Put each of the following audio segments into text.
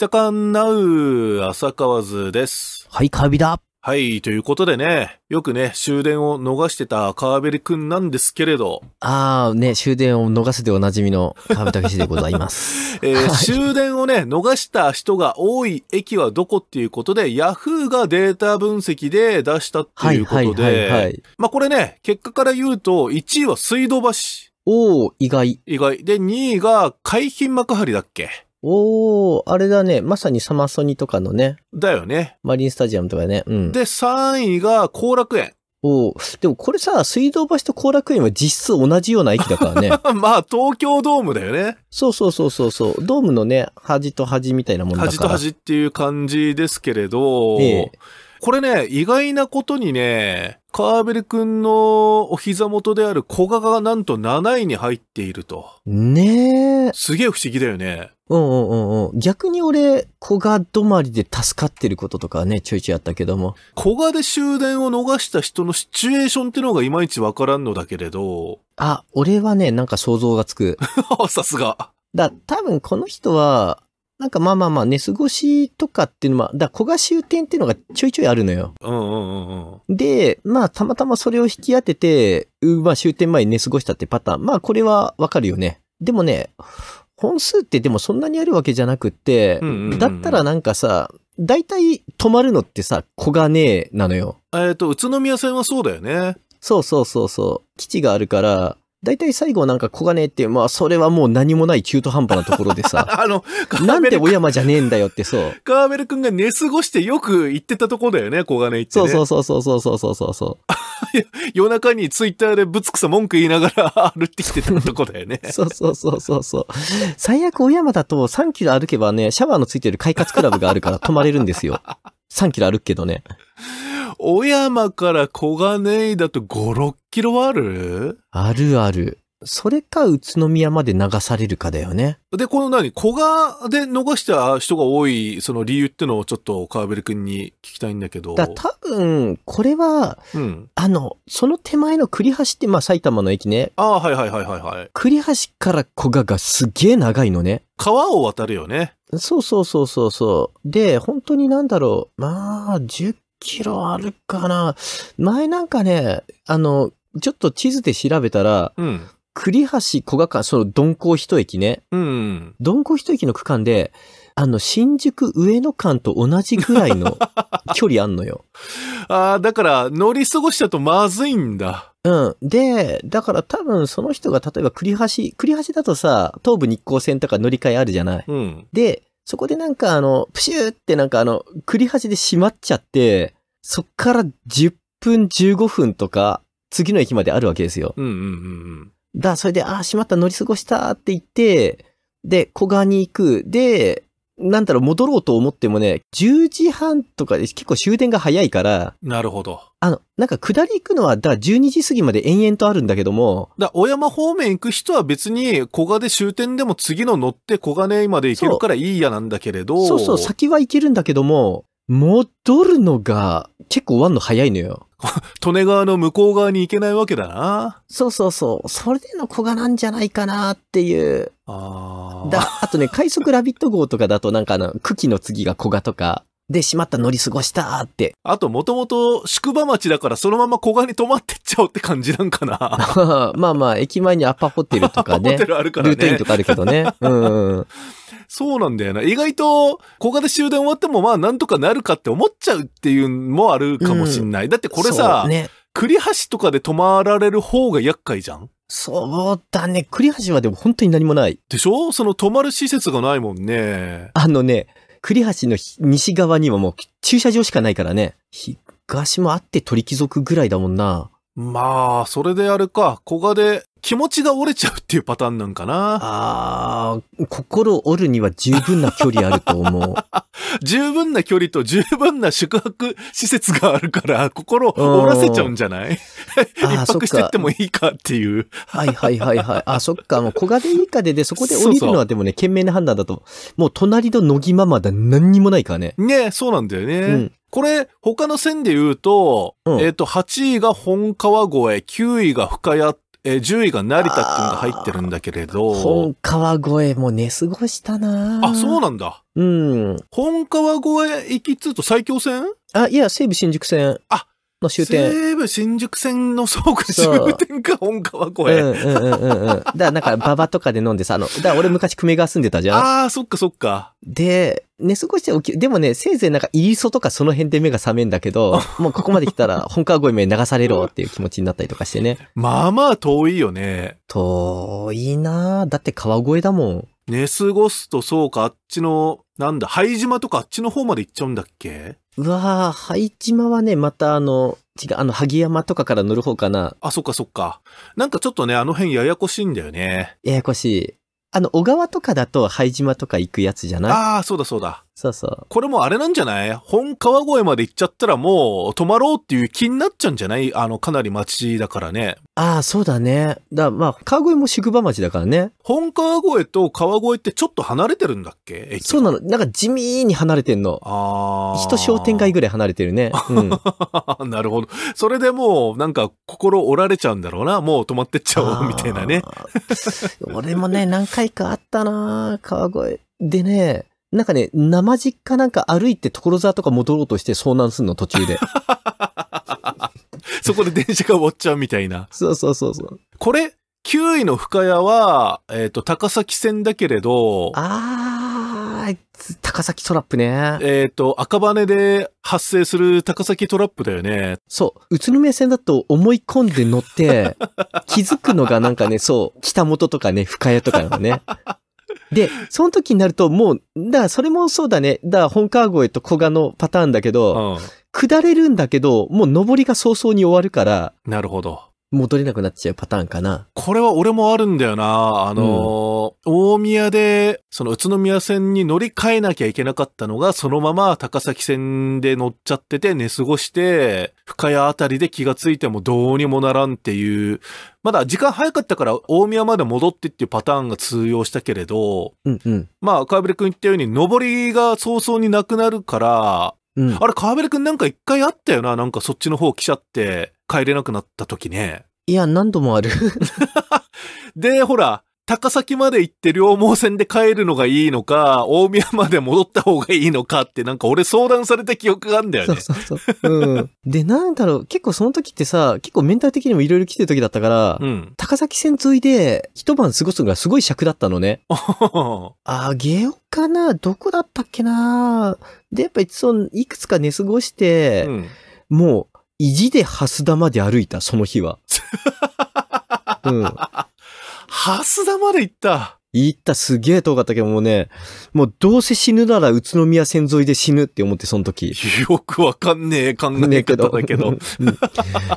北関ウ、浅川津です。はい、カービだ。はい、ということでね、よくね、終電を逃してたーベりくんなんですけれど。ああ、ね、終電を逃すでおなじみの川べ武史でございます。えー、終電をね、逃した人が多い駅はどこっていうことで、ヤフーがデータ分析で出したっていうことで、はいはいはいはい、まあこれね、結果から言うと、1位は水道橋。おー、意外。意外。で、2位が海浜幕張だっけおー、あれだね。まさにサマソニとかのね。だよね。マリンスタジアムとかね。うん。で、3位が後楽園。おでもこれさ、水道橋と後楽園は実質同じような駅だからね。まあ、東京ドームだよね。そうそうそうそうそう。ドームのね、端と端みたいなもんだから端と端っていう感じですけれど、ええ、これね、意外なことにね、カーベル君のお膝元である小賀がなんと7位に入っていると。ねえ。すげえ不思議だよね。うんうんうんうん。逆に俺、古賀止まりで助かってることとかね、ちょいちょいあったけども。古賀で終電を逃した人のシチュエーションってのがいまいちわからんのだけれど。あ、俺はね、なんか想像がつく。さすが。だ、多分この人は、なんかまあまあまあ、寝過ごしとかっていうのは、だ小賀終点っていうのがちょいちょいあるのよ。うんうんうんうん。で、まあたまたまそれを引き当てて、まあ終点前に寝過ごしたってパターン。まあこれはわかるよね。でもね、本数ってでもそんなにあるわけじゃなくって、だったらなんかさ、大体止まるのってさ、小金井なのよ。えっ、と、宇都宮線はそうだよね。そうそうそうそう。基地があるから、大体最後なんか小金っていう、まあそれはもう何もない中途半端なところでさ、あの、なんで小山じゃねえんだよってそう。カーベル君が寝過ごしてよく行ってたとこだよね、小金行ってね。そうそうそうそうそうそうそうそう 夜中にツイッターでぶつくさ文句言いながら 歩ってきてたとこだよね。そうそうそうそうそう。最悪小山だと3キロ歩けばね、シャワーのついてる快活クラブがあるから泊まれるんですよ。3キロ歩くけどね。小山から小金井だと5、6キロあるあるある。それか宇都宮まで流されるかだよね。で、この何小賀で逃した人が多い、その理由ってのをちょっと川辺くんに聞きたいんだけど。だ多分、これは、うん、あの、その手前の栗橋って、まあ埼玉の駅ね。ああ、はいはいはいはいはい。栗橋から小賀がすげえ長いのね。川を渡るよね。そうそうそうそうそう。で、本当になんだろう。まあ、10キロあるかな前なんかね、あの、ちょっと地図で調べたら、うん、栗橋小賀間、その鈍行一駅ね。うん、鈍行一駅の区間で、あの、新宿上野間と同じぐらいの 距離あんのよ。ああ、だから乗り過ごしちゃうとまずいんだ。うん。で、だから多分その人が例えば栗橋、栗橋だとさ、東武日光線とか乗り換えあるじゃない。うん、で、そこでなんかあの、プシューってなんかあの、繰り端で閉まっちゃって、そっから10分15分とか、次の駅まであるわけですよ。うんうんうんうん。だ、それで、ああ、閉まった、乗り過ごしたって言って、で、小川に行く。で、なんだろう、戻ろうと思ってもね、10時半とかで結構終電が早いから。なるほど。あの、なんか下り行くのは、だ12時過ぎまで延々とあるんだけども。だ小山方面行く人は別に、小金終点でも次の乗って小金まで行けるからいいやなんだけれど。そうそう先は行けるんだけども、戻るのが結構終わんの早いのよ。利根川の向こう側に行けないわけだな。そうそうそう。それでの小賀なんじゃないかなっていう。ああ。あとね、快速ラビット号とかだとなんかあの、茎の次が小賀とか、で、しまった乗り過ごしたって。あと、もともと宿場町だからそのまま小賀に泊まってっちゃおうって感じなんかな。まあまあ、駅前にアッパホテルとかね。アパホテルあるからね。ルートインとかあるけどね。うん。そうなんだよな。意外と、小賀で終電終わってもまあなんとかなるかって思っちゃうっていうのもあるかもしんない。うん、だってこれさ、ね、栗橋とかで泊まられる方が厄介じゃんそうだね。栗橋はでも本当に何もない。でしょその泊まる施設がないもんね。あのね、栗橋の西側にはもう駐車場しかないからね。東もあって鳥貴族ぐらいだもんな。まあ、それであるか、古賀で気持ちが折れちゃうっていうパターンなんかな。ああ、心折るには十分な距離あると思う。十分な距離と十分な宿泊施設があるから、心折らせちゃうんじゃない一泊してってもいいかっていう。はいはいはいはい。あ、そっか。もう小金以下でで、そこで降りるのはでもね、懸命な判断だと。もう隣の乃木ママだ何にもないからね。ねそうなんだよね。うんこれ、他の線で言うと、うん、えっ、ー、と、8位が本川越、9位が深谷っえー、10位が成田君が入ってるんだけれど。本川越も寝過ごしたなあ、そうなんだ。うん。本川越行きつと最強線あ、いや、西武新宿線。あ、の終点。西武新宿線の倉庫終点か、本川越え。うんうんうんうん。だからなんか、馬場とかで飲んでさ、あの、だ俺昔、久米川住んでたじゃん。ああ、そっかそっか。で、寝過ごして起き、でもね、せいぜいなんか、イリソとかその辺で目が覚めんだけど、もうここまで来たら、本川越目流されろっていう気持ちになったりとかしてね。まあまあ遠いよね。遠いなだって川越だもん。寝過ごすとそうか、あっちの、なんだ、灰島とかあっちの方まで行っちゃうんだっけうわぁ、灰島はね、またあの、違う、あの、萩山とかから乗る方かな。あ、そっかそっか。なんかちょっとね、あの辺ややこしいんだよね。ややこしい。あの、小川とかだと、拝島とか行くやつじゃないああ、そうだそうだ。そうそう。これもあれなんじゃない本川越まで行っちゃったらもう泊まろうっていう気になっちゃうんじゃないあの、かなり町だからね。ああ、そうだね。だ、まあ、川越も宿場町だからね。本川越と川越ってちょっと離れてるんだっけそうなの。なんか地味に離れてんの。ああ。一商店街ぐらい離れてるね。うん、なるほど。それでもう、なんか心折られちゃうんだろうな。もう泊まってっちゃおう、みたいなね。俺もね、何回かあったな川越。でね、なんかね、生実家なんか歩いて所沢とか戻ろうとして遭難すんの途中で。そこで電車が終わっちゃうみたいな。そうそうそうそう。これ、9位の深谷は、えっ、ー、と、高崎線だけれど。あー、高崎トラップね。えっ、と、赤羽で発生する高崎トラップだよね。そう。宇都宮線だと思い込んで乗って、気づくのがなんかね、そう、北本とかね、深谷とかのね。で、その時になると、もう、だからそれもそうだね。だから本川越と古賀のパターンだけど、うん、下れるんだけど、もう上りが早々に終わるから。なるほど。戻れなくなっちゃうパターンかな。これは俺もあるんだよな。あの、うん、大宮で、その宇都宮線に乗り換えなきゃいけなかったのが、そのまま高崎線で乗っちゃってて寝過ごして、深谷あたりで気がついてもどうにもならんっていう、まだ時間早かったから大宮まで戻ってっていうパターンが通用したけれど、うんうん、まあ、川辺君言ったように、上りが早々になくなるから、うん、あれ、川辺君なんか一回あったよな、なんかそっちの方来ちゃって。帰れなくなった時ね。いや、何度もある。で、ほら、高崎まで行って両毛線で帰るのがいいのか、大宮まで戻った方がいいのかってなんか俺相談された記憶があるんだよね。そうそうそう。うん。で、なんだろう、結構その時ってさ、結構メンタル的にもいろいろ来てる時だったから、うん、高崎線沿いで一晩過ごすのがすごい尺だったのね。あげようかなどこだったっけなで、やっぱりその、いくつか寝過ごして、うん、もう、意地でハスまで歩いた、その日は。うん。ハスまで行った。行った、すげえ遠かったけどもうね、もうどうせ死ぬなら宇都宮線沿いで死ぬって思って、その時。よくわかんねえ考え方だけど。けど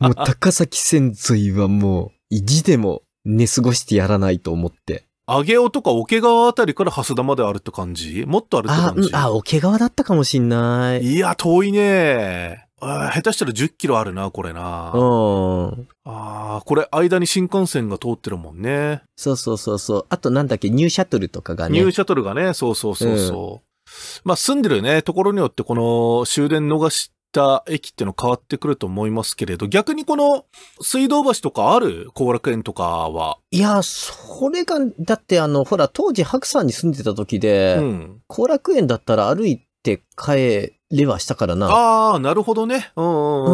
もう高崎線沿いはもう、意地でも寝過ごしてやらないと思って。上げ尾とか桶川あたりから蓮田まであるって感じもっとあるって感じあ、うん、あ、桶川だったかもしんない。いや、遠いね下手したら10キロあるな、これな。うん。ああ、これ間に新幹線が通ってるもんね。そうそうそうそう。あとなんだっけ、ニューシャトルとかがね。ニューシャトルがね、そうそうそうそう。うん、まあ住んでるね、ところによってこの終電逃した駅っての変わってくると思いますけれど、逆にこの水道橋とかある後楽園とかは。いや、それが、だってあの、ほら、当時白山に住んでた時で、後、うん、楽園だったら歩いて帰れはしたからな。ああ、なるほどね。うんうん、う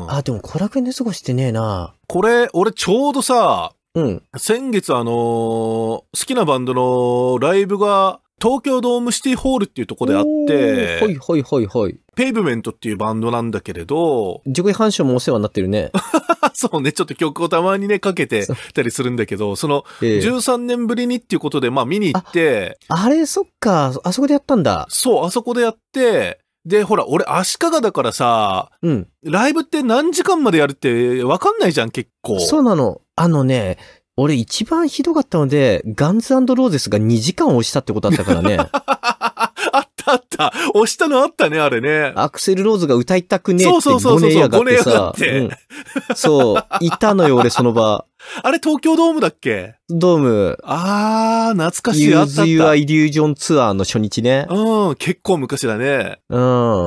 ん、うん。あ、でも後楽園で過ごしてねえな。これ、俺ちょうどさ、うん。先月あのー、好きなバンドのライブが、東京ドームシティホールっていうとこであって、ほいほいほいほい。ペイブメントっていうバンドなんだけれど、自己反省もお世話になってるね。そうね、ちょっと曲をたまにね、かけてたりするんだけど、その、13年ぶりにっていうことで、まあ見に行ってあ、あれ、そっか、あそこでやったんだ。そう、あそこでやって、で、ほら、俺、足利だからさ、うん。ライブって何時間までやるってわかんないじゃん、結構。そうなの。あのね、俺一番ひどかったので、ガンズローゼスが2時間押したってことあったからね。あったあった。押したのあったね、あれね。アクセルローズが歌いたくねえってごねやがってさ。そうそうそうそう、ごねやがって。うん、そう、いたのよ、俺その場。あれ東京ドームだっけドーム。あー、懐かしい。あったあった。ア・イリュージョンツアーの初日ね。うん、結構昔だね。う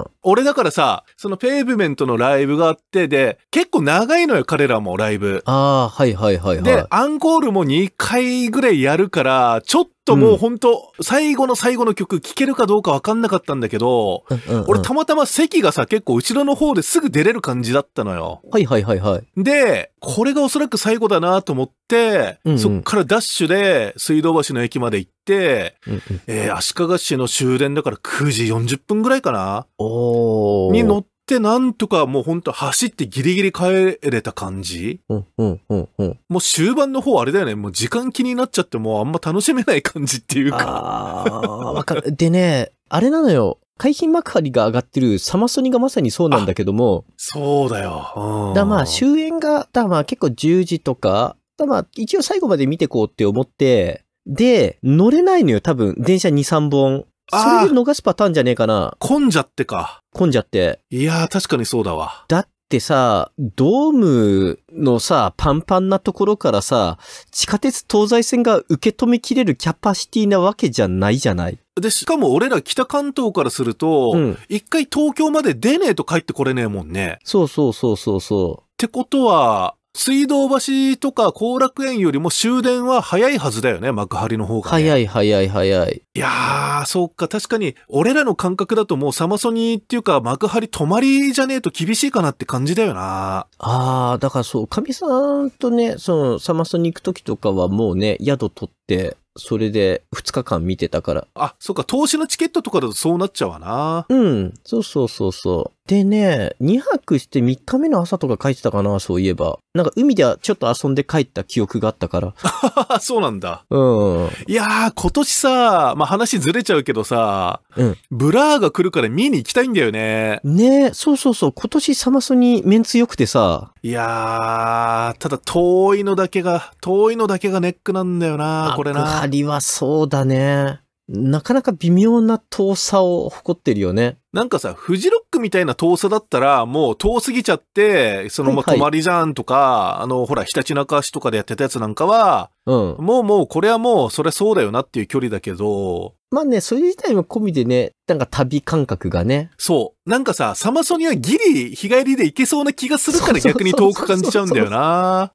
ん。俺だからさ、そのペーブメントのライブがあって、で、結構長いのよ、彼らもライブ。あー、はいはいはいはい。で、アンコールも2回ぐらいやるから、ちょっともう本当、うん、最後の最後の曲聴けるかどうかわかんなかったんだけど、うんうんうん、俺たまたま席がさ、結構後ろの方ですぐ出れる感じだったのよ。はいはいはいはい。で、これがおそらく最後だだなと思って、うんうん、そっからダッシュで水道橋の駅まで行って、うんうん、えー、足利市の終電だから9時40分ぐらいかなに乗って、なんとかもうほんと走ってギリギリ帰れた感じ、うんうんうんうん、もう終盤の方あれだよね、もう時間気になっちゃってもうあんま楽しめない感じっていうか。わかる。でね、あれなのよ。海浜幕張が上がってるサマソニがまさにそうなんだけども。そうだよ。だまあ終演が、だまあ結構10時とか、だまあ一応最後まで見てこうって思って、で、乗れないのよ多分電車2、3本。それで逃すパターンじゃねえかな。混んじゃってか。混んじゃって。いやー確かにそうだわ。だっってさ、ドームのさ、パンパンなところからさ、地下鉄東西線が受け止めきれるキャパシティなわけじゃないじゃないで、しかも俺ら北関東からすると、うん、一回東京まで出ねえと帰ってこれねえもんね。そうそうそうそうそう。ってことは、水道橋とか後楽園よりも終電は早いはずだよね、幕張の方が、ね、早い早い早い。いやー、そっか、確かに、俺らの感覚だともうサマソニーっていうか幕張泊まりじゃねえと厳しいかなって感じだよな。あー、だからそう、神さんとね、そのサマソニー行く時とかはもうね、宿取って、それで2日間見てたから。あ、そっか、投資のチケットとかだとそうなっちゃうわな。うん、そうそうそうそう。でね、2泊して3日目の朝とか帰ってたかな、そういえば。なんか海ではちょっと遊んで帰った記憶があったから。そうなんだ。うん。いやー、今年さ、まあ、話ずれちゃうけどさ、うん。ブラーが来るから見に行きたいんだよね。ねそうそうそう。今年サマソニメンツ良くてさ。いやー、ただ遠いのだけが、遠いのだけがネックなんだよな、これな。りはそうだね。なかなか微妙な遠さを誇ってるよね。なんかさ、フジロックみたいな遠さだったら、もう遠すぎちゃって、そのま泊まりじゃんとか、はいはい、あの、ほら、ひたちなか市とかでやってたやつなんかは、うん、もうもう、これはもう、それそうだよなっていう距離だけど、まあね、それ自体も込みでね、なんか旅感覚がね。そう。なんかさ、サマソニはギリ日帰りで行けそうな気がするから逆に遠く感じちゃうんだよな。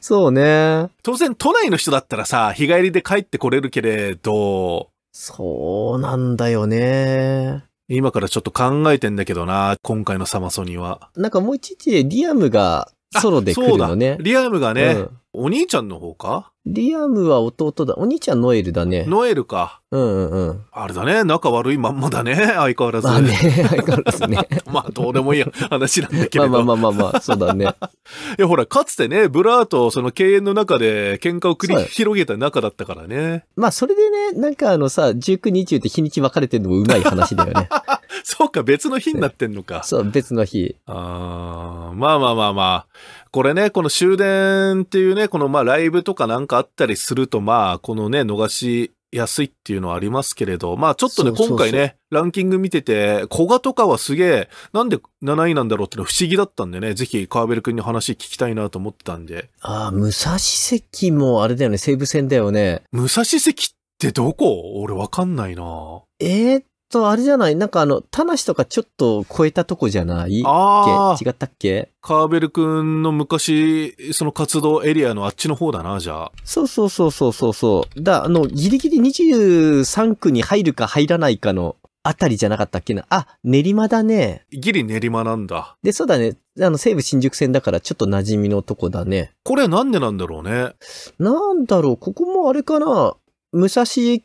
そうね。当然都内の人だったらさ、日帰りで帰ってこれるけれど。そうなんだよね。今からちょっと考えてんだけどな、今回のサマソニは。なんかもういちいちリアムがソロで来るのね。リアムがね、お兄ちゃんの方かリアムは弟だ。お兄ちゃんノエルだね。ノエルか。うんうんうん。あれだね。仲悪いまんまだね。相変わらず。まあね。相変わらずね。まあ、どうでもいい話なんだけど。まあまあまあまあまあ、そうだね。いや、ほら、かつてね、ブラーとその敬遠の中で喧嘩を繰り広げた仲だったからね。まあ、それでね、なんかあのさ、19、20って日にち分かれてるのもうまい話だよね。そうか、別の日になってんのか。そう、別の日。ああ、まあまあまあまあ。これね、この終電っていうね、このまあライブとかなんかあったりすると、まあ、このね、逃しやすいっていうのはありますけれど、まあちょっとね、今回ね、ランキング見てて、古賀とかはすげえ、なんで7位なんだろうってのは不思議だったんでね、ぜひ川ベル君に話聞きたいなと思ってたんで。ああ、武蔵関もあれだよね、西武戦だよね。武蔵関ってどこ俺わかんないな。えー、とあれじゃないなんかあの、田無とかちょっと超えたとこじゃないあ違ったっけカーベルくんの昔、その活動エリアのあっちの方だな、じゃあ。そうそうそうそうそうそう。だ、あの、ギリギリ23区に入るか入らないかのあたりじゃなかったっけな。あ、練馬だね。ギリ練馬なんだ。で、そうだね。あの、西武新宿線だからちょっと馴染みのとこだね。これなんでなんだろうね。なんだろう、ここもあれかな。武蔵関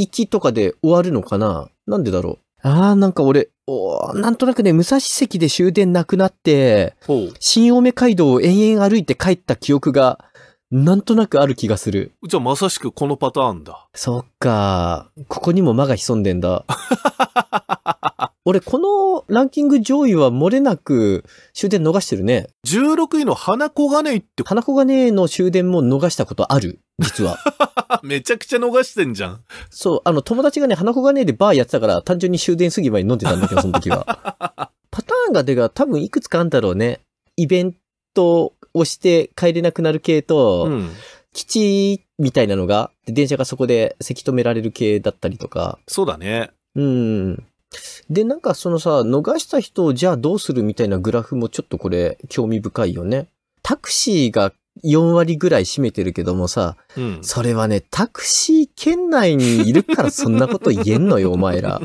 行きとかで終わるのかななんでだろうああ、なんか俺、おなんとなくね、武蔵関で終電なくなって、新青梅街道を延々歩いて帰った記憶が、なんとなくある気がする。じゃあまさしくこのパターンだ。そっか。ここにも間が潜んでんだ。俺、このランキング上位は漏れなく終電逃してるね。16位の花子金井って。花子金井の終電も逃したことある。実は。めちゃくちゃ逃してんじゃん。そう、あの、友達がね、花子がねでバーやってたから、単純に終電過ぎ前に飲んでたんだけど、その時は。パターンが出が多分いくつかあんだろうね。イベントをして帰れなくなる系と、うん、基地みたいなのが、電車がそこでせき止められる系だったりとか。そうだね。うん。で、なんかそのさ、逃した人をじゃあどうするみたいなグラフもちょっとこれ興味深いよね。タクシーが4割ぐらい占めてるけどもさ、うん、それはね、タクシー圏内にいるからそんなこと言えんのよ、お前ら。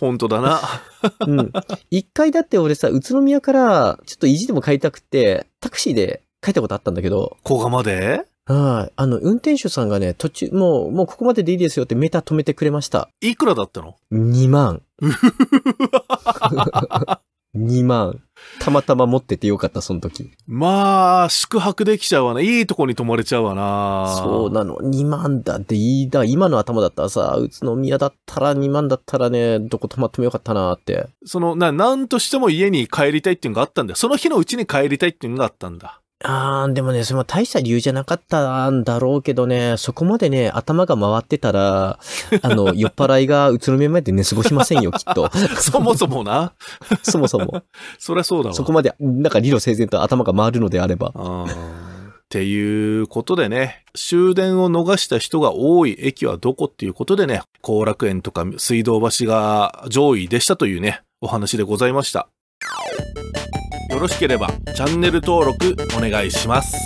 本当だな。うん。一回だって俺さ、宇都宮からちょっと意地でも帰りたくて、タクシーで帰ったことあったんだけど。小賀まではい。あの、運転手さんがね、途中、もう、もうここまででいいですよってメーター止めてくれました。いくらだったの ?2 万。2 万。たまたま持っててよかった、その時。まあ、宿泊できちゃうわな。いいとこに泊まれちゃうわな。そうなの。2万だっていいだ。今の頭だったらさ、宇都宮だったら2万だったらね、どこ泊まってもよかったなって。その、な、なんとしても家に帰りたいっていうのがあったんだよ。その日のうちに帰りたいっていうのがあったんだ。あー、でもね、その大した理由じゃなかったんだろうけどね、そこまでね、頭が回ってたら、あの、酔っ払いが宇都宮まで寝過ごしませんよ、きっと。そもそもな。そもそも。そりゃそうだわ。そこまで、なんか理路整然と頭が回るのであれば。っていうことでね、終電を逃した人が多い駅はどこっていうことでね、後楽園とか水道橋が上位でしたというね、お話でございました。よろしければチャンネル登録お願いします